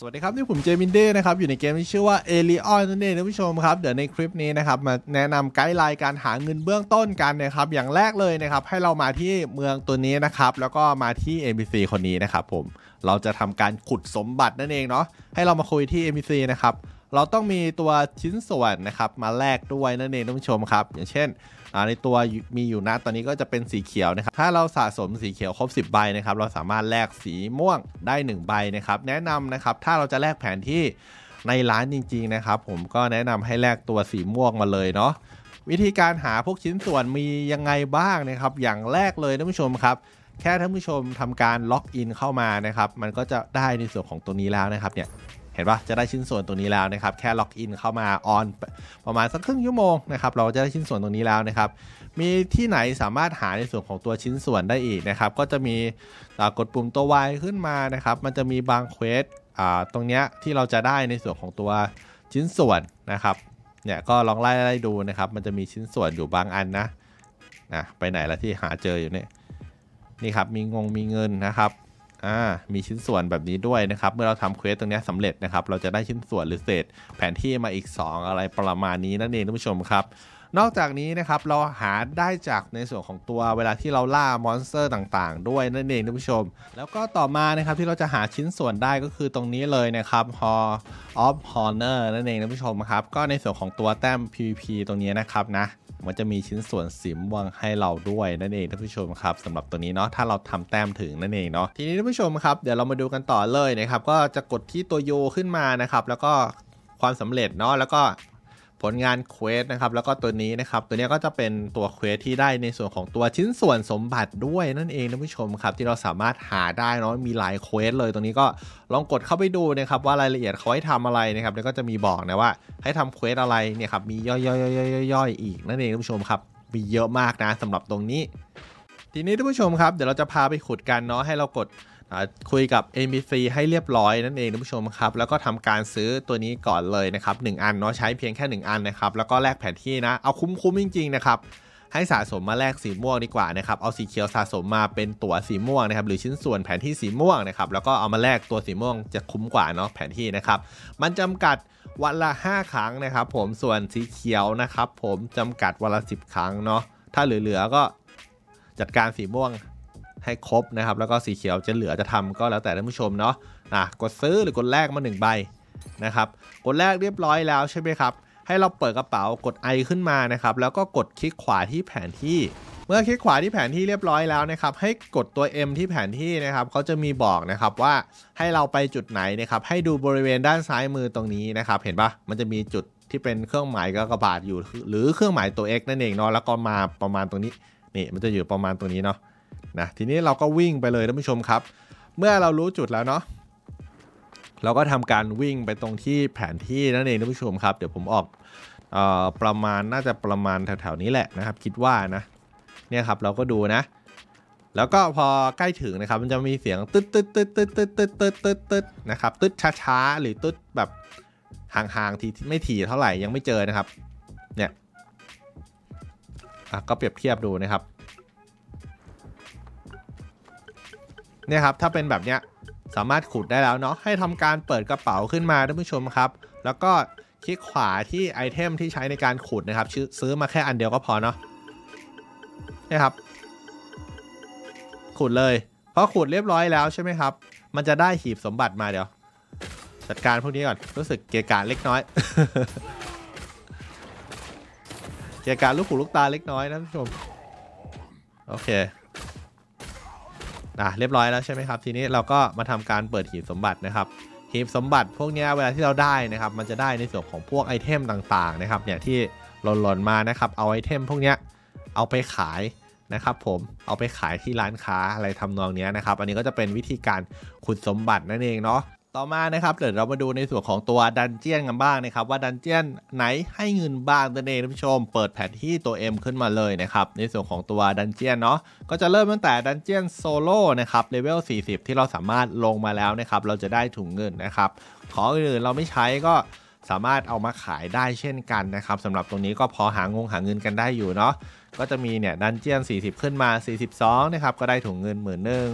สวัสดีครับนี่ผมเจมินเด้นะครับอยู่ในเกมที่ชื่อว่าเอลิออนนั่นเองท่านผู้ชมครับ เดี๋ยวในคลิปนี้นะครับมาแนะนำไกด์ไลน์การหาเงินเบื้องต้นกันนะครับอย่างแรกเลยนะครับให้เรามาที่เมืองตัวนี้นะครับแล้วก็มาที่ NPC คนนี้นะครับผมเราจะทำการขุดสมบัตินั่นเองเนาะให้เรามาคุยที่ NPC นะครับเราต้องมีตัวชิ้นส่วนนะครับมาแลกด้วยนั่นเองท่านผู้ชมครับอย่างเช่นในตัวมีอยู่นะตอนนี้ก็จะเป็นสีเขียวนะครับถ้าเราสะสมสีเขียวครบ 10 ใบนะครับเราสามารถแลกสีม่วงได้1ใบนะครับ แนะนำนะครับ ถ้าเราจะแลกแผนที่ในร้านจริง ๆนะครับ ผมก็แนะนำให้แลกตัวสีม่วงมาเลยเนาะวิธีการหาพวกชิ้นส่วนมียังไงบ้างนะครับ อย่างแรกเลยท่านผู้ชมครับ แค่ท่านผู้ชมทำการล็อกอินเข้ามานะครับ มันก็จะได้ในส่วนของตัวนี้แล้วนะครับเนี่ยเห็นปะจะได้ชิ้นส่วนตัวนี้แล้วนะครับ แค่ล็อกอินเข้ามาออนประมาณสักครึ่งชั่วโมงนะครับ เราจะได้ชิ้นส่วนตรงนี้แล้วนะครับ มีที่ไหนสามารถหาในส่วนของตัวชิ้นส่วนได้อีกนะครับ ก็จะมีกดปุ่มตัว Y ขึ้นมานะครับ มันจะมีบางเควสตรงเนี้ยที่เราจะได้ในส่วนของตัวชิ้นส่วนนะครับ เนี่ยก็ลองไล่ไล่ดูนะครับ มันจะมีชิ้นส่วนอยู่บางอันนะนะไปไหนละที่หาเจออยู่เนี่ยนี่ครับ มีงงมีเงินนะครับมีชิ้นส่วนแบบนี้ด้วยนะครับ เมื่อเราทำเควสตรงนี้สำเร็จนะครับ เราจะได้ชิ้นส่วนหรือเศษแผนที่มาอีก 2 อะไรประมาณนี้นั่นเองท่านผู้ชมครับ นอกจากนี้นะครับ เราหาได้จากในส่วนของตัวเวลาที่เราล่ามอนสเตอร์ต่างๆด้วยนั่นเองท่านผู้ชม แล้วก็ต่อมานะครับที่เราจะหาชิ้นส่วนได้ก็คือตรงนี้เลยนะครับ Hall of Honor นั่นเองท่านผู้ชมครับ ก็ในส่วนของตัวแต้ม PVP ตรงนี้นะครับนะมันจะมีชิ้นส่วนสิมวางให้เราด้วย นั่นเองท่านผู้ชมครับสำหรับตัวนี้เนาะถ้าเราทำแต้มถึงนั่นเองเนาะทีนี้ท่านผู้ชมครับ เดี๋ยวเรามาดูกันต่อเลยนะครับก็จะกดที่ตัวโยขึ้นมานะครับ แล้วก็ความสำเร็จเนาะแล้วก็ผลงานเควสนะครับ แล้วก็ตัวนี้นะครับ ตัวนี้ก็จะเป็นตัวเควสที่ได้ในส่วนของตัวชิ้นส่วนสมบัติด้วยนั่นเองท่านผู้ชมครับที่เราสามารถหาได้เนาะมีหลายเควสเลยตรงนี้ก็ลองกดเข้าไปดูนะครับว่ารายละเอียดเขาให้ทำอะไรนะครับแล้วก็จะมีบอกนะว่าให้ทำเควสอะไรเนี่ยครับมีย่อยๆๆๆอีกนั่นเองท่านผู้ชมครับมีเยอะมากนะสำหรับตรงนี้ทีนี้ท่านผู้ชมครับเดี๋ยวเราจะพาไปขุดกันเนาะให้เรากดคุยกับ NPC ให้เรียบร้อยนั่นเองท่านผู้ชมครับแล้วก็ทำการซื้อตัวนี้ก่อนเลยนะครับหอันเนาะใช้เพียงแค่ 1 อันนะครับ แล้วก็แลกแผนที่นะเอาคุ้มๆจริงๆนะครับให้สะสมมาแลกสีม่วงดีกว่านะครับเอาสีเขียวสะสมมาเป็นตั๋วสีม่วงนะครับหรือชิ้นส่วนแผนที่สีม่วงนะครับแล้วก็เอามาแลกตัวสีม่วงจะคุ้มกว่าเนาะแผนที่นะครับมันจำกัดวันละ5 ครั้งนะครับ ผมส่วนสีเขียวนะครับผมจำกัดวันละ10 ครั้งเนาะถ้าเหลือๆก็จัดการสีม่วงให้ครบนะครับแล้วก็สีเขียวจะเหลือจะทำก็แล้วแต่ท่านผู้ชมเนาะอ่ะกดซื้อหรือกดแลกมา1ใบนะครับกดแลกเรียบร้อยแล้วใช่ไหมครับ ให้เราเปิดกระเป๋ากด I ขึ้นมานะครับแล้วก็กดคลิกขวาที่แผนที่ เมื่อคลิกขวาที่แผนที่เรียบร้อยแล้วนะครับให้กดตัว M ที่แผนที่นะครับเขาจะมีบอกนะครับว่าให้เราไปจุดไหนนะครับให้ดูบริเวณด้านซ้ายมือตรงนี้นะครับเห็นปะมันจะมีจุดที่เป็นเครื่องหมายกระบาดอยู่ หรือเครื่องหมายตัว X นั่นเองเนาะแล้วก็มาประมาณตรงนี้นี่มันจะอยู่ประมาณตรงนี้เนาะนะทีนี้เราก็วิ่งไปเลยท่านผู้ชมครับ เมื่อเรารู้จุดแล้วเนาะเราก็ทำการวิ่งไปตรงที่แผนที่นั่นเองท่านผู้ชมครับเดี๋ยวผมออกออประมาณน่าจะประมาณแถวๆนี้แหละนะครับ คิดว่านะ เนี่ยครับเราก็ดูนะ แล้วก็พอใกล้ถึงนะครับ มันจะมีเสียงตึ๊ดตึ๊ดตึ๊ดตึ๊ดตึ๊ดตึ๊ดตึ๊ดตึ๊ดตึ๊ดนะครับตึ๊ดช้าๆหรือตึ๊ดแบบห่างๆทีไม่ถี่เท่าไหร่ยังไม่เจอนะครับเนี่ยก็เปรียบเทียบดูนะครับเนี่ยครับ ถ้าเป็นแบบเนี้ยสามารถขุดได้แล้วเนาะให้ทำการเปิดกระเป๋าขึ้นมาท่านผู้ชมครับ แล้วก็คลิกขวาที่ไอเทมที่ใช้ในการขุดนะครับซื้อมาแค่อันเดียวก็พอเนาะนี่ครับ ขุดเลยเพราะขุดเรียบร้อยแล้วใช่ไหมครับมันจะได้หีบสมบัติมาเดี๋ยว จัดการพวกนี้ก่อน รู้สึกเกียการเล็กน้อย เกียการลูกหูลูกตาเล็กน้อยนะท่านผู้ชม โอเคอ่ะเรียบร้อยแล้วใช่ไหมครับ ทีนี้เราก็มาทำการเปิดหีบสมบัตินะครับหีบสมบัติพวกนี้เวลาที่เราได้นะครับมันจะได้ในส่วนของพวกไอเทมต่างๆนะครับเนี่ยที่หล่นๆมานะครับเอาไอเทมพวกนี้เอาไปขายนะครับผมเอาไปขายที่ร้านค้าอะไรทำนองนี้นะครับอันนี้ก็จะเป็นวิธีการขุดสมบัตินั่นเองเนาะต่อมานะครับเดี๋ยวเรามาดูในส่วนของตัวดันเจียนกันบ้างนะครับว่าดันเจียนไหนให้เงินบ้างตัวเองท่านผู้ชม เปิดแผนที่ตัว M ขึ้นมาเลยนะครับในส่วนของตัวดันเจียนเนาะก็จะเริ่มตั้งแต่ดันเจียนโซโล่นะครับเลเวล 40 ที่เราสามารถลงมาแล้วนะครับเราจะได้ถุงเงินนะครับของอื่นเราไม่ใช้ก็สามารถเอามาขายได้เช่นกันนะครับสำหรับตรงนี้ก็พอหางงหาเงินกันได้อยู่เนาะก็จะมีเนี่ยดันเจียน 40 ขึ้นมา 42 นะครับก็ได้ถุงเงินหมื่นหนึ่ง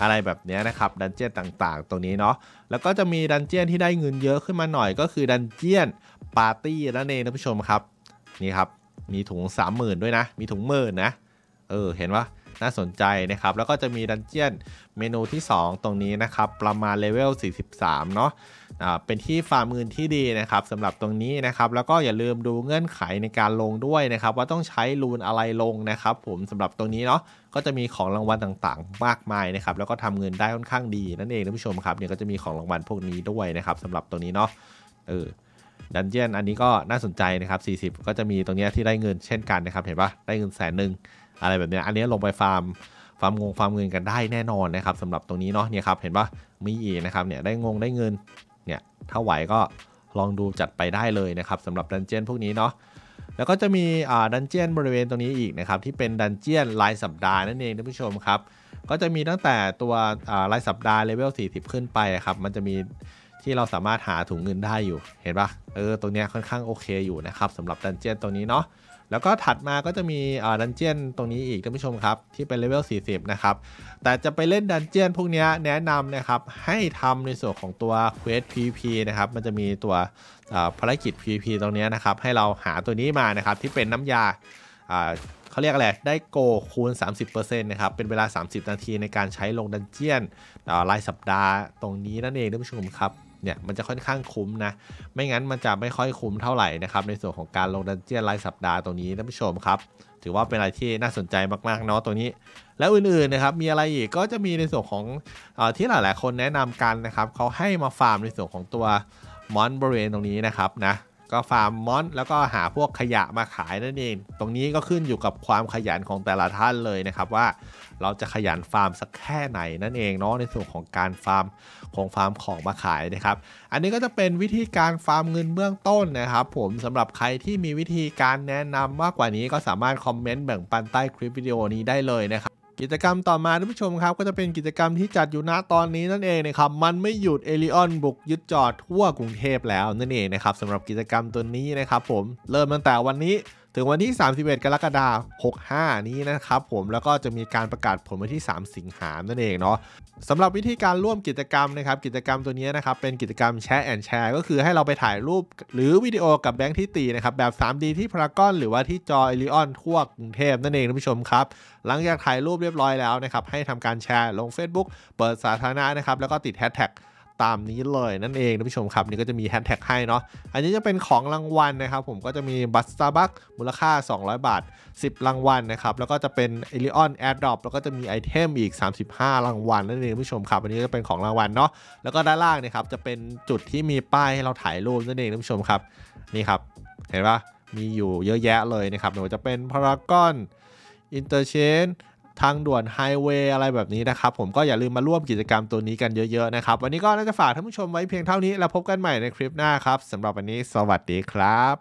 อะไรแบบนี้นะครับดันเจี้ยนต่างๆ ตรงนี้เนาะแล้วก็จะมีดันเจี้ยนที่ได้เงินเยอะขึ้นมาหน่อย ก็คือดันเจี้ยนปาร์ตี้นั่นเองท่านผู้ชมครับ นี่ครับมีถุง 30,000 ด้วยนะ มีถุงหมื่นนะเออเห็นว่าน่าสนใจนะครับ แล้วก็จะมีดันเจี้ยนเมนูที่ 2 ตรงนี้นะครับ ประมาณเลเวล43 เนาะเป็นที่ฝ่ามือที่ดีนะครับสำหรับตรงนี้นะครับแล้วก็อย่าลืมดูเงื่อนไขในการลงด้วยนะครับว่าต้องใช้รูนอะไรลงนะครับผมสำหรับตรงนี้เนาะก็จะมีของรางวัลต่างๆ มากมายนะครับแล้วก็ทำเงินได้ค่อนข้างดีนั่นเองท่านผู้ชมครับเนี่ยก็จะมีของรางวัลพวกนี้ด้วยนะครับสำหรับตรงนี้เนาะเออดันเจียนอันนี้ก็น่าสนใจนะครับ40 ก็จะมีตรงนี้ที่ได้เงินเช่นกันนะครับเห็นปะได้เงินแสนหนึ่งอะไรแบบนี้อันนี้ลงไปฟาร์มฟาร์มงงฟาร์มเงินกันได้แน่นอนนะครับสำหรับตรงนี้เนาะเนี่ยครับเห็นปะมีอีกนะครับเนี่ยได้งงได้เงินเนี่ยถ้าไหวก็ลองดูจัดไปได้เลยนะครับสำหรับดันเจียนพวกนี้เนาะแล้วก็จะมีดันเจียนบริเวณตรงนี้อีกนะครับที่เป็นดันเจียนรายสัปดาห์นั่นเองท่านผู้ชมครับ ก็จะมีตั้งแต่ตัวรายสัปดาห์เลเวล 40 ขึ้นไปครับมันจะมีที่เราสามารถหาถุงเงินได้อยู่ เห็นปะเออตรงเนี้ยค่อนข้างโอเคอยู่นะครับสำหรับดันเจียนตัวนี้เนาะแล้วก็ถัดมาก็จะมีดันเจียนตรงนี้อีกท่านผู้ชมครับ ที่เป็นเลเวล 40 นะครับแต่จะไปเล่นดันเจียนพวกนี้แนะนำนะครับให้ทำในส่วนของตัวเควส PVP นะครับมันจะมีตัวภารกิจ PVP ตรงนี้นะครับให้เราหาตัวนี้มานะครับที่เป็นน้ำยาเขาเรียกอะไรได้โกคูณ 30%นะครับเป็นเวลา 30 นาทีในการใช้ลงดันเจียนรายสัปดาห์ตรงนี้นั่นเองท่านผู้ชมครับเนี่ยมันจะค่อนข้างคุ้มนะ ไม่งั้นมันจะไม่ค่อยคุ้มเท่าไหร่นะครับในส่วนของการลงดันเจียนรายสัปดาห์ตรงนี้ท่านผู้ชมครับ ถือว่าเป็นอะไรที่น่าสนใจมากๆเนาะตัวนี้ แล้วอื่นๆนะครับมีอะไรอีกก็จะมีในส่วนของอที่หลาย ๆ คนแนะนำกันนะครับเขาให้มาฟาร์มในส่วนของตัวมอนบริเวณตรงนี้นะครับนะก็ฟาร์มมอนแล้วก็หาพวกขยะมาขายนั่นเอง ตรงนี้ก็ขึ้นอยู่กับความขยันของแต่ละท่านเลยนะครับว่าเราจะขยันฟาร์มสักแค่ไหนนั่นเองเนาะในส่วนของการฟาร์มของฟาร์มของมาขายนะครับ อันนี้ก็จะเป็นวิธีการฟาร์มเงินเบื้องต้นนะครับผมสำหรับใครที่มีวิธีการแนะนำมากกว่านี้ก็สามารถคอมเมนต์แบ่งปันใต้คลิปวิดีโอนี้ได้เลยนะครับกิจกรรมต่อมาท่านผู้ชมครับ ก็จะเป็นกิจกรรมที่จัดอยู่ณตอนนี้นั่นเองนะครับ มันไม่หยุดเอลิออนบุกยึดจอดทั่วกรุงเทพแล้ว นั่นเองนะครับสำหรับกิจกรรมตัวนี้นะครับผม เริ่มตั้งแต่วันนี้ถึงวันที่ 31 กรกฎาคม 65 นี้นะครับผม แล้วก็จะมีการประกาศผลวันที่ 3 สิงหานั่นเองเนาะสำหรับวิธีการร่วมกิจกรรมนะครับ กิจกรรมตัวนี้นะครับ เป็นกิจกรรมแชร์แอนแชร์ ก็คือให้เราไปถ่ายรูปหรือวิดีโอกับแบงค์ที่ตีนะครับ แบบ 3D ที่พารากอน หรือว่าที่จอเอลิออนทั่วกรุงเทพนั่นเองท่านผู้ชมครับ หลังจากถ่ายรูปเรียบร้อยแล้วนะครับ ให้ทำการแชร์ลง Facebook เปิดสาธารณะนะครับ แล้วก็ติดแฮชแท็กตามนี้เลยนั่นเองท่านผู้ชมครับนี่ก็จะมีแฮชแท็กให้เนาะอันนี้จะเป็นของรางวัลนะครับผมก็จะมีบัสตาบัคมูลค่า 200 บาท 10 รางวัลนะครับแล้วก็จะเป็นเอลิออนแอดดรอปแล้วก็จะมีไอเทมอีก 35 รางวัลนั่นเองท่านผู้ชมครับอันนี้ก็เป็นของรางวัลเนาะแล้วก็ด้านล่างนะครับจะเป็นจุดที่มีป้ายให้เราถ่ายรูปนั่นเองท่านผู้ชมครับนี่ครับ เห็นปะมีอยู่เยอะแยะเลยนะครับไม่ว่าจะเป็นพารากอนอินเตอร์เชนทางด่วนไฮเวย์อะไรแบบนี้นะครับ ผมก็อย่าลืมมาร่วมกิจกรรมตัวนี้กันเยอะ ๆ นะครับ วันนี้ก็น่าจะฝากท่านผู้ชมไว้เพียงเท่านี้ แล้วพบกันใหม่ในคลิปหน้าครับสำหรับวันนี้ สวัสดีครับ